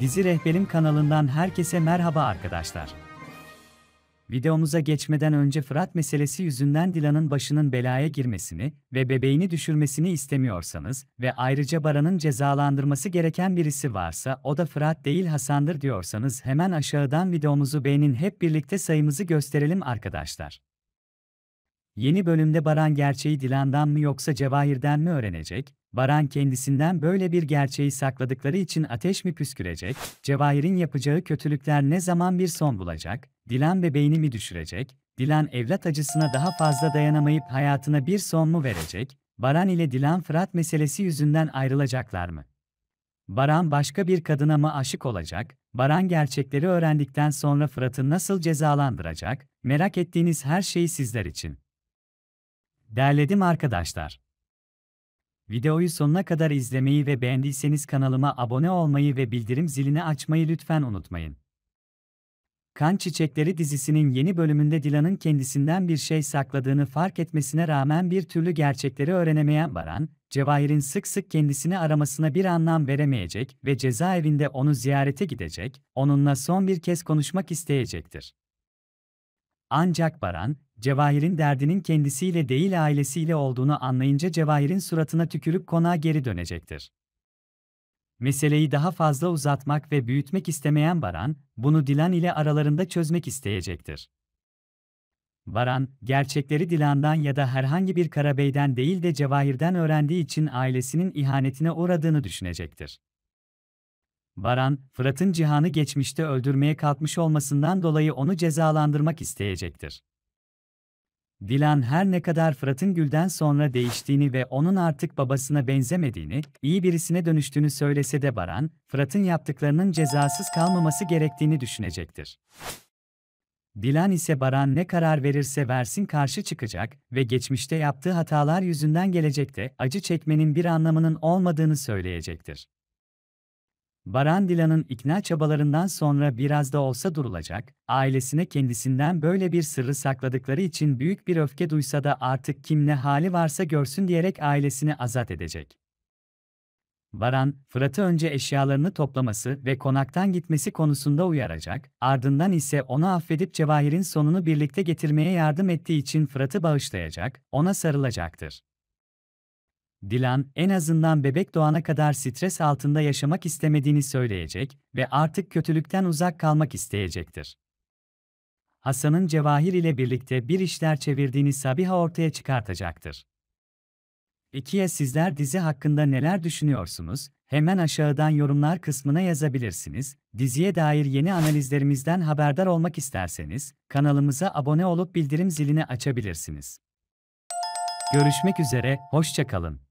Dizi Rehberim kanalından herkese merhaba arkadaşlar. Videomuza geçmeden önce Fırat meselesi yüzünden Dilan'ın başının belaya girmesini ve bebeğini düşürmesini istemiyorsanız ve ayrıca Baran'ın cezalandırması gereken birisi varsa o da Fırat değil Hasan'dır diyorsanız hemen aşağıdan videomuzu beğenin hep birlikte sayımızı gösterelim arkadaşlar. Yeni bölümde Baran gerçeği Dilan'dan mı yoksa Cevahir'den mi öğrenecek? Baran kendisinden böyle bir gerçeği sakladıkları için ateş mi püskürecek? Cevahir'in yapacağı kötülükler ne zaman bir son bulacak? Dilan bebeğini mi düşürecek? Dilan evlat acısına daha fazla dayanamayıp hayatına bir son mu verecek? Baran ile Dilan Fırat meselesi yüzünden ayrılacaklar mı? Baran başka bir kadına mı aşık olacak? Baran gerçekleri öğrendikten sonra Fırat'ı nasıl cezalandıracak? Merak ettiğiniz her şeyi sizler için. Derledim arkadaşlar. Videoyu sonuna kadar izlemeyi ve beğendiyseniz kanalıma abone olmayı ve bildirim zilini açmayı lütfen unutmayın. Kan Çiçekleri dizisinin yeni bölümünde Dilan'ın kendisinden bir şey sakladığını fark etmesine rağmen bir türlü gerçekleri öğrenemeyen Baran, Cevahir'in sık sık kendisini aramasına bir anlam veremeyecek ve cezaevinde onu ziyarete gidecek, onunla son bir kez konuşmak isteyecektir. Ancak Baran, Cevahir'in derdinin kendisiyle değil ailesiyle olduğunu anlayınca Cevahir'in suratına tükürüp konağa geri dönecektir. Meseleyi daha fazla uzatmak ve büyütmek istemeyen Baran, bunu Dilan ile aralarında çözmek isteyecektir. Baran, gerçekleri Dilan'dan ya da herhangi bir Karabey'den değil de Cevahir'den öğrendiği için ailesinin ihanetine uğradığını düşünecektir. Baran, Fırat'ın Cihan'ı geçmişte öldürmeye kalkmış olmasından dolayı onu cezalandırmak isteyecektir. Dilan her ne kadar Fırat'ın Gül'den sonra değiştiğini ve onun artık babasına benzemediğini, iyi birisine dönüştüğünü söylese de Baran, Fırat'ın yaptıklarının cezasız kalmaması gerektiğini düşünecektir. Dilan ise Baran ne karar verirse versin karşı çıkacak ve geçmişte yaptığı hatalar yüzünden gelecekte acı çekmenin bir anlamının olmadığını söyleyecektir. Barandila'nın ikna çabalarından sonra biraz da olsa durulacak, ailesine kendisinden böyle bir sırrı sakladıkları için büyük bir öfke duysa da artık kim ne hali varsa görsün diyerek ailesini azat edecek. Baran, Fırat'ı önce eşyalarını toplaması ve konaktan gitmesi konusunda uyaracak, ardından ise onu affedip Cevahir'in sonunu birlikte getirmeye yardım ettiği için Fırat'ı bağışlayacak, ona sarılacaktır. Dilan, en azından bebek doğana kadar stres altında yaşamak istemediğini söyleyecek ve artık kötülükten uzak kalmak isteyecektir. Hasan'ın Cevahir ile birlikte bir işler çevirdiğini Sabiha ortaya çıkartacaktır. İkiye sizler dizi hakkında neler düşünüyorsunuz? Hemen aşağıdan yorumlar kısmına yazabilirsiniz. Diziye dair yeni analizlerimizden haberdar olmak isterseniz kanalımıza abone olup bildirim zilini açabilirsiniz. Görüşmek üzere, hoşçakalın.